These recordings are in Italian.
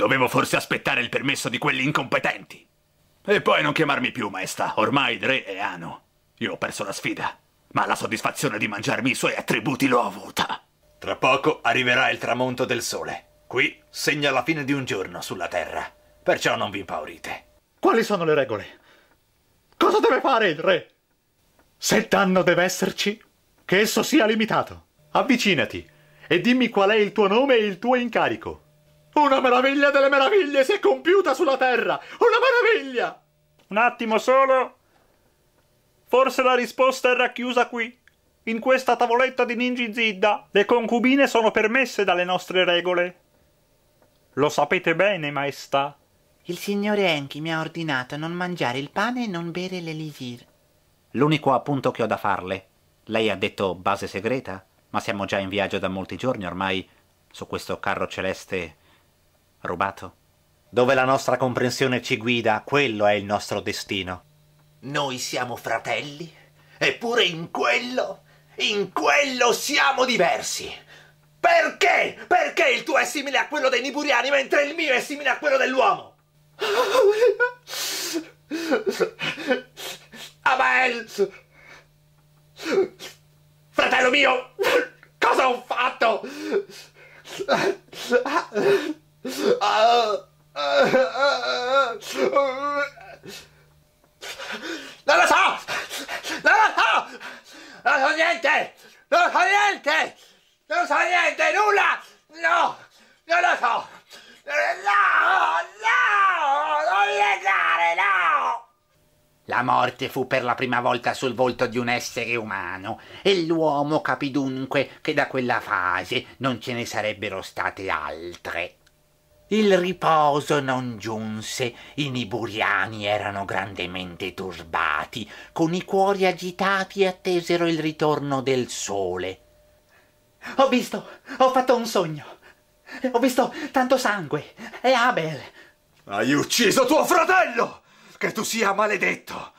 Dovevo forse aspettare il permesso di quelli incompetenti. E poi non chiamarmi più maestà, ormai il re è Ano. Io ho perso la sfida, ma la soddisfazione di mangiarmi i suoi attributi l'ho avuta. Tra poco arriverà il tramonto del sole. Qui segna la fine di un giorno sulla terra, perciò non vi impaurite. Quali sono le regole? Cosa deve fare il re? Se il danno deve esserci, che esso sia limitato. Avvicinati e dimmi qual è il tuo nome e il tuo incarico. Una meraviglia delle meraviglie si è compiuta sulla Terra! Una meraviglia! Un attimo solo. Forse la risposta è racchiusa qui, in questa tavoletta di Ninji Zidda. Le concubine sono permesse dalle nostre regole. Lo sapete bene, maestà. Il signore Enki mi ha ordinato non mangiare il pane e non bere l'elisir. L'unico appunto che ho da farle. Lei ha detto base segreta? Ma siamo già in viaggio da molti giorni ormai. Su questo carro celeste rubato. Dove la nostra comprensione ci guida, quello è il nostro destino. Noi siamo fratelli, eppure in quello, in quello siamo diversi. Perché? Perché il tuo è simile a quello dei niburiani, mentre il mio è simile a quello dell'uomo? Abel! Fratello mio! Cosa ho fatto? Non lo so! Non lo so! Non so niente! Non so niente! Non so niente, nulla! No! Non lo so! No! No! Non legare, no! La morte fu per la prima volta sul volto di un essere umano e l'uomo capì dunque che da quella fase non ce ne sarebbero state altre. Il riposo non giunse, i niburiani erano grandemente turbati, con i cuori agitati attesero il ritorno del sole. Ho visto, ho fatto un sogno. Ho visto tanto sangue. È Abel. Hai ucciso tuo fratello! Che tu sia maledetto!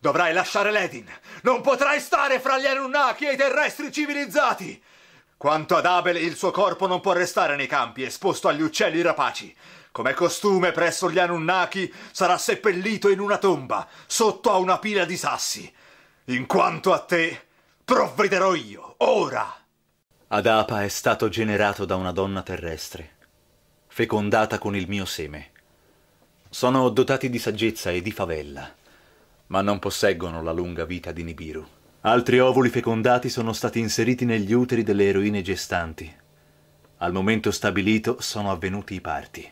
Dovrai lasciare l'Edin. Non potrai stare fra gli Anunnaki e i terrestri civilizzati. Quanto ad Abel, il suo corpo non può restare nei campi, esposto agli uccelli rapaci. Come costume presso gli Anunnaki, sarà seppellito in una tomba, sotto a una pila di sassi. In quanto a te, provvederò io, ora! Adapa è stato generato da una donna terrestre, fecondata con il mio seme. Sono dotati di saggezza e di favella, ma non posseggono la lunga vita di Nibiru. Altri ovuli fecondati sono stati inseriti negli uteri delle eroine gestanti. Al momento stabilito sono avvenuti i parti.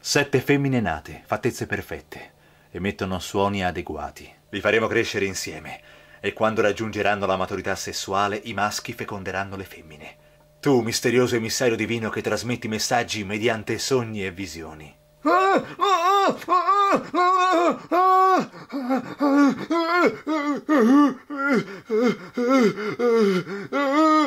Sette femmine nate, fattezze perfette, emettono suoni adeguati. Li faremo crescere insieme e quando raggiungeranno la maturità sessuale i maschi feconderanno le femmine. Tu, misterioso emissario divino che trasmetti messaggi mediante sogni e visioni. Ah, ah, ah!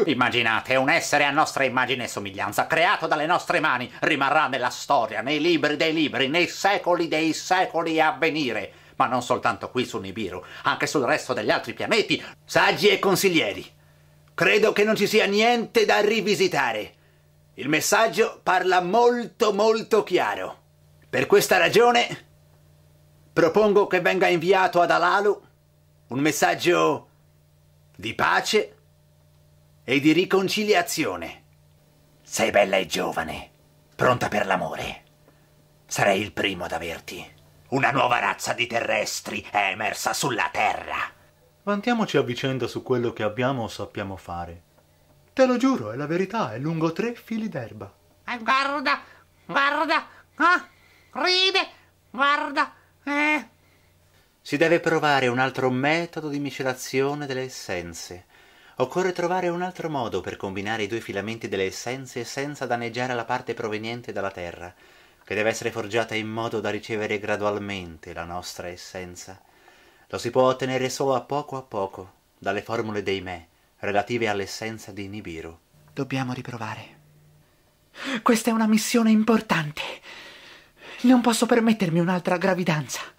Immaginate, un essere a nostra immagine e somiglianza, creato dalle nostre mani, rimarrà nella storia, nei libri dei libri, nei secoli dei secoli a venire. Ma non soltanto qui su Nibiru, anche sul resto degli altri pianeti. Saggi e consiglieri, credo che non ci sia niente da rivisitare. Il messaggio parla molto molto chiaro. Per questa ragione propongo che venga inviato ad Alalu un messaggio di pace e di riconciliazione. Sei bella e giovane, pronta per l'amore. Sarei il primo ad averti. Una nuova razza di terrestri è emersa sulla Terra. Vantiamoci a vicenda su quello che abbiamo o sappiamo fare. Te lo giuro, è la verità, è lungo tre fili d'erba. Eh, guarda, guarda, ah, Ride, guarda, eh. Si deve provare un altro metodo di miscelazione delle essenze. Occorre trovare un altro modo per combinare i due filamenti delle essenze senza danneggiare la parte proveniente dalla terra, che deve essere forgiata in modo da ricevere gradualmente la nostra essenza. Lo si può ottenere solo a poco a poco, dalle formule dei me, relative all'essenza di Nibiru. Dobbiamo riprovare. Questa è una missione importante. Non posso permettermi un'altra gravidanza.